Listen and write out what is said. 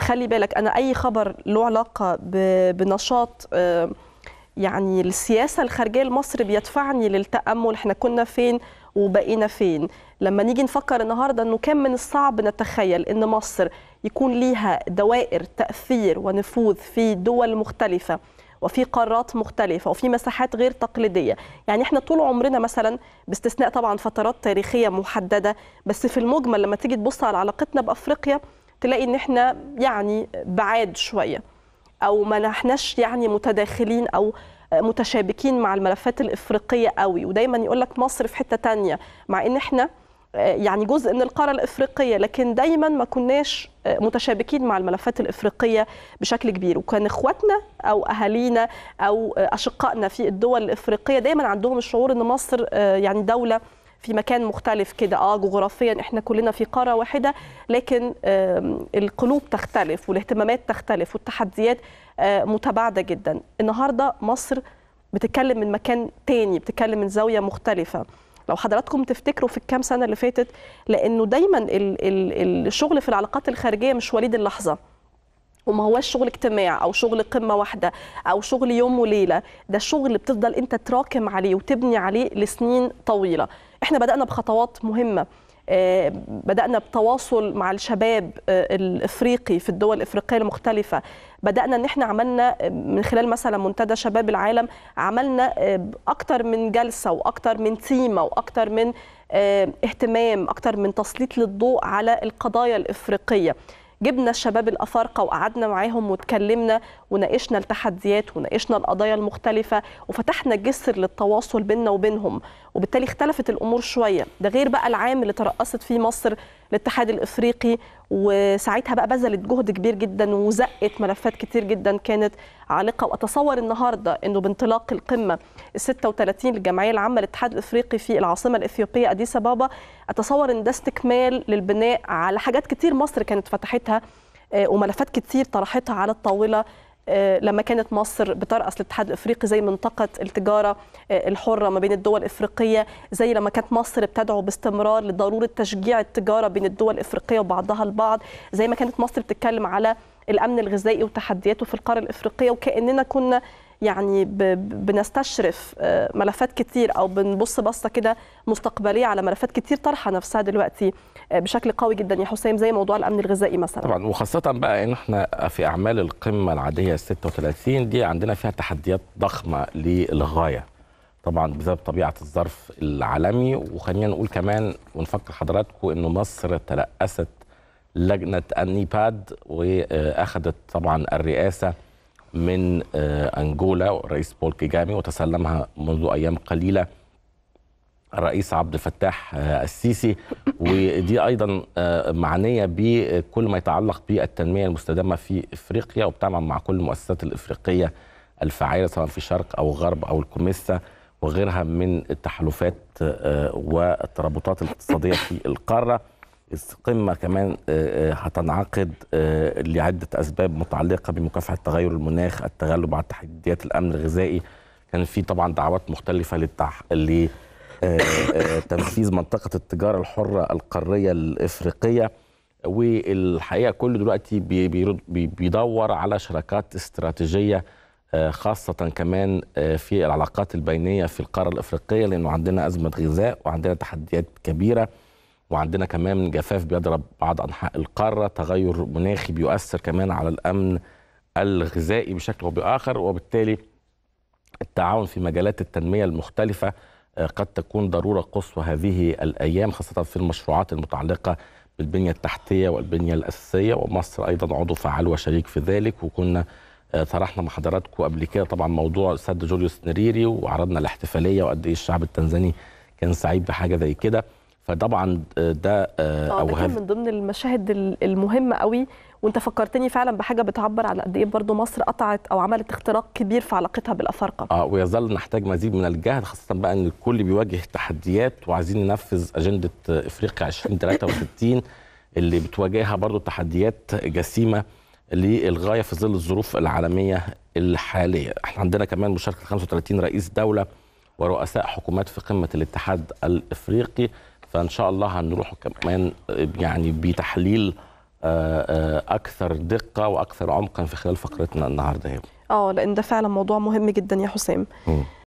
خلي بالك انا اي خبر له علاقه بنشاط آه، يعني السياسه الخارجيه لمصر بيدفعني للتامل احنا كنا فين وبقينا فين لما نيجي نفكر النهارده انه كان من الصعب نتخيل ان مصر يكون ليها دوائر تاثير ونفوذ في دول مختلفه وفي قارات مختلفه وفي مساحات غير تقليديه يعني احنا طول عمرنا مثلا باستثناء طبعا فترات تاريخيه محدده بس في المجمل لما تيجي تبص على علاقتنا بافريقيا تلاقي ان احنا يعني بعاد شويه او ما نحناش يعني متداخلين او متشابكين مع الملفات الافريقيه قوي ودايما يقول لك مصر في حته تانية مع ان احنا آه، يعني جزء من القاره الافريقيه لكن دايما ما كناش آه، متشابكين مع الملفات الافريقيه بشكل كبير وكان اخواتنا او اهالينا او آه، اشقائنا في الدول الافريقيه دايما عندهم الشعور ان مصر يعني دوله في مكان مختلف كده اه جغرافيا احنا كلنا في قاره واحده لكن القلوب تختلف والاهتمامات تختلف والتحديات آه، متباعده جدا النهارده مصر بتتكلم من مكان تاني بتتكلم من زاويه مختلفه لو حضراتكم تفتكروا في الكام سنه اللي فاتت لانه دايما الشغل في العلاقات الخارجيه مش وليد اللحظه وما هوش شغل اجتماع او شغل قمه واحده او شغل يوم وليله ده شغل بتفضل انت تراكم عليه وتبني عليه لسنين طويله احنا بدانا بخطوات مهمه آه، بدأنا بتواصل مع الشباب آه، الإفريقي في الدول الإفريقية المختلفة بدأنا أن احنا عملنا آه، من خلال مثلا منتدى شباب العالم عملنا أكتر من جلسة وأكتر من تيمة وأكتر من اهتمام أكتر من تسليط للضوء على القضايا الإفريقية جبنا الشباب الافارقه وقعدنا معاهم واتكلمنا وناقشنا التحديات وناقشنا القضايا المختلفه وفتحنا جسر للتواصل بيننا وبينهم وبالتالي اختلفت الامور شويه ده غير بقى العام اللي ترأست فيه مصر الاتحاد الافريقي وساعتها بقى بذلت جهد كبير جدا وزقت ملفات كتير جدا كانت عالقه واتصور النهارده انه بانطلاق القمه ال 36 للجمعيه العامه للاتحاد الافريقي في العاصمه الاثيوبيه اديس ابابا اتصور ان ده استكمال للبناء على حاجات كتير مصر كانت فتحتها آه، وملفات كتير طرحتها على الطاوله آه، لما كانت مصر بترأس الاتحاد الافريقي زي منطقه التجاره آه، الحره ما بين الدول الافريقيه زي لما كانت مصر بتدعو باستمرار لضروره تشجيع التجاره بين الدول الافريقيه وبعضها البعض زي ما كانت مصر بتتكلم على الامن الغذائي وتحدياته في القاره الافريقيه وكاننا كنا يعني بنستشرف آه، ملفات كتير او بنبص بصه كده مستقبليه على ملفات كتير طرحه نفسها دلوقتي آه، بشكل قوي جدا يا حسام زي موضوع الامن الغذائي مثلا طبعا وخاصه بقى ان احنا في اعمال القمه العاديه 36 دي عندنا فيها تحديات ضخمه للغايه طبعا بسبب طبيعه الظرف العالمي وخلينا نقول كمان ونفكر حضراتكم انه مصر تلأست لجنه النيباد واخذت طبعا الرئاسه من آه، أنجولا والرئيس بول كيجامي وتسلمها منذ أيام قليلة الرئيس عبد الفتاح آه، السيسي ودي ايضا آه، معنيه بكل ما يتعلق بالتنميه المستدامه في افريقيا وبتعمل مع كل المؤسسات الافريقيه الفاعله سواء في الشرق او الغرب او الكوميسا وغيرها من التحالفات والترابطات الاقتصاديه في القاره القمه كمان آه، آه، هتنعقد آه، لعده اسباب متعلقه بمكافحه تغير المناخ التغلب على تحديات الامن الغذائي كان في طبعا دعوات مختلفه للتح... لتنفيذ منطقه التجاره الحره القاريه الافريقيه والحقيقه كله دلوقتي بيدور على شراكات استراتيجيه خاصة كمان في العلاقات البينية في القارة الأفريقية لأنه عندنا أزمة غذاء وعندنا تحديات كبيرة وعندنا كمان جفاف بيضرب بعض انحاء القاره تغير مناخي بيؤثر كمان على الامن الغذائي بشكل او باخر وبالتالي التعاون في مجالات التنميه المختلفه آه، قد تكون ضروره قصوى هذه الايام خاصه في المشروعات المتعلقه بالبنيه التحتيه والبنيه الاساسيه ومصر ايضا عضو فعال وشريك في ذلك وكنا آه، طرحنا مع حضراتكم قبل كده طبعا موضوع سد جوليوس نريري وعرضنا الاحتفاليه وقد ايه الشعب التنزاني كان سعيد بحاجه زي كده فطبعا ده اوهام آه، ده من ضمن المشاهد المهمه قوي وانت فكرتني فعلا بحاجه بتعبر على قد ايه برضه مصر قطعت او عملت اختراق كبير في علاقتها بالافارقه اه ويظل نحتاج مزيد من الجهد خاصه بقى ان الكل بيواجه تحديات وعايزين ننفذ اجنده افريقيا 2063 اللي بتواجهها برضه تحديات جسيمه للغايه في ظل الظروف العالميه الحاليه احنا عندنا كمان مشاركه 35 رئيس دوله ورؤساء حكومات في قمه الاتحاد الافريقي فان شاء الله هنروح كمان يعني بتحليل آه، آه، اكثر دقه واكثر عمقا في خلال فقرتنا النهارده اه لان ده فعلا موضوع مهم جدا يا حسام م.